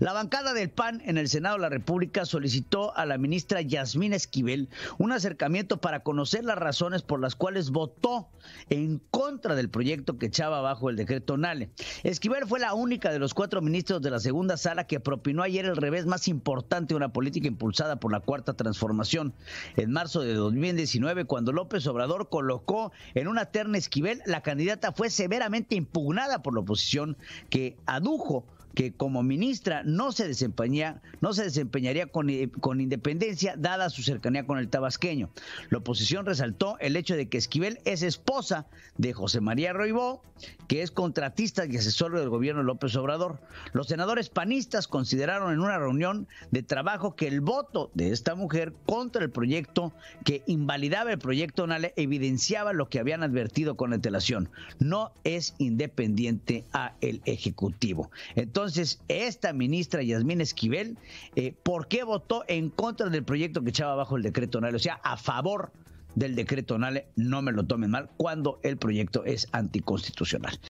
La bancada del PAN en el Senado de la República solicitó a la ministra Yasmín Esquivel un acercamiento para conocer las razones por las cuales votó en contra del proyecto que echaba bajo el decreto NALE. Esquivel fue la única de los cuatro ministros de la segunda sala que propinó ayer el revés más importante de una política impulsada por la Cuarta Transformación. En marzo de 2019, cuando López Obrador colocó en una terna Esquivel, la candidata fue severamente impugnada por la oposición que adujo que como ministra no se no se desempeñaría eh, con, independencia dada su cercanía con el tabasqueño. La oposición resaltó el hecho de que Esquivel es esposa de José María Roibó, que es contratista y asesor del gobierno López Obrador. Los senadores panistas consideraron en una reunión de trabajo que el voto de esta mujer contra el proyecto que invalidaba el proyecto Nale evidenciaba lo que habían advertido con la antelación. No es independiente a el Ejecutivo. Entonces, entonces esta ministra Yasmín Esquivel, eh, ¿por qué votó en contra del proyecto que echaba abajo el decreto Nale? O sea, a favor del decreto NALE, no me lo tomen mal, cuando el proyecto es anticonstitucional.